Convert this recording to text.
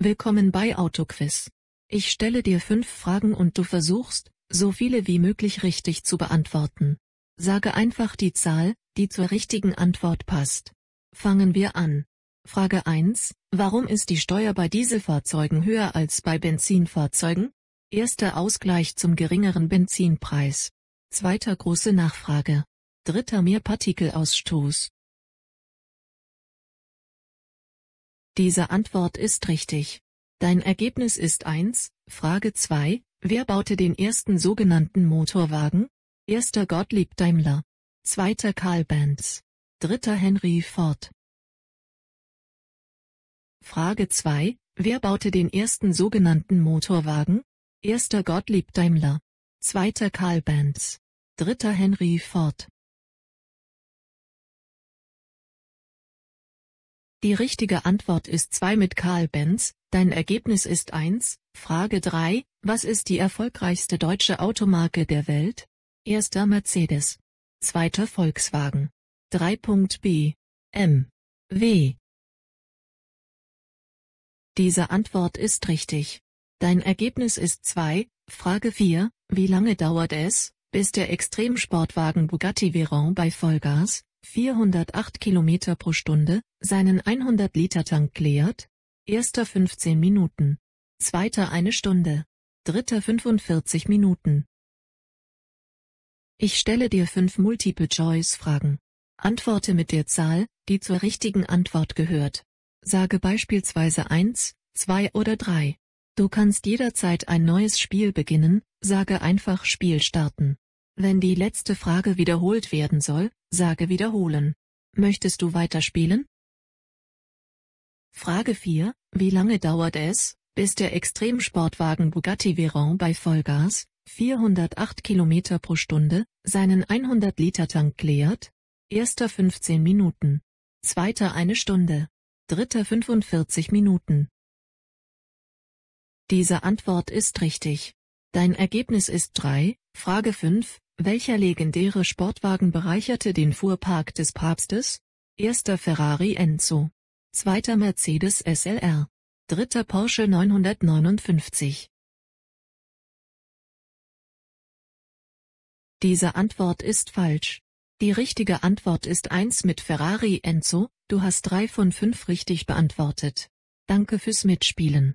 Willkommen bei AutoQuiz. Ich stelle dir fünf Fragen und du versuchst, so viele wie möglich richtig zu beantworten. Sage einfach die Zahl, die zur richtigen Antwort passt. Fangen wir an. Frage 1. Warum ist die Steuer bei Dieselfahrzeugen höher als bei Benzinfahrzeugen? Erster Ausgleich zum geringeren Benzinpreis. Zweiter große Nachfrage. Dritter mehr Partikelausstoß. Diese Antwort ist richtig. Dein Ergebnis ist 1. Frage 2. Wer baute den ersten sogenannten Motorwagen? Erster Gottlieb Daimler. Zweiter Karl Benz. Dritter Henry Ford. Frage 2. Wer baute den ersten sogenannten Motorwagen? Erster Gottlieb Daimler. Zweiter Karl Benz. Dritter Henry Ford. Die richtige Antwort ist 2 mit Karl Benz, dein Ergebnis ist 1. Frage 3, was ist die erfolgreichste deutsche Automarke der Welt? Erster Mercedes. Zweiter Volkswagen. 3.b. M. W. Diese Antwort ist richtig. Dein Ergebnis ist 2. Frage 4, wie lange dauert es, bis der Extremsportwagen Bugatti Veyron bei Vollgas, 408 km pro Stunde, seinen 100-Liter-Tank leert, erster 15 Minuten, zweiter eine Stunde, dritter 45 Minuten. Ich stelle dir fünf Multiple-Choice-Fragen. Antworte mit der Zahl, die zur richtigen Antwort gehört. Sage beispielsweise 1, 2 oder 3. Du kannst jederzeit ein neues Spiel beginnen, sage einfach Spiel starten. Wenn die letzte Frage wiederholt werden soll, sage wiederholen. Möchtest du weiterspielen? Frage 4. Wie lange dauert es, bis der Extremsportwagen Bugatti Veyron bei Vollgas, 408 km pro Stunde, seinen 100-Liter-Tank leert? Erster 15 Minuten. Zweiter eine Stunde. Dritter 45 Minuten. Diese Antwort ist richtig. Dein Ergebnis ist 3, Frage 5, welcher legendäre Sportwagen bereicherte den Fuhrpark des Papstes? Erster Ferrari Enzo. Zweiter Mercedes SLR. Dritter Porsche 959. Diese Antwort ist falsch. Die richtige Antwort ist 1 mit Ferrari Enzo, du hast 3 von 5 richtig beantwortet. Danke fürs Mitspielen.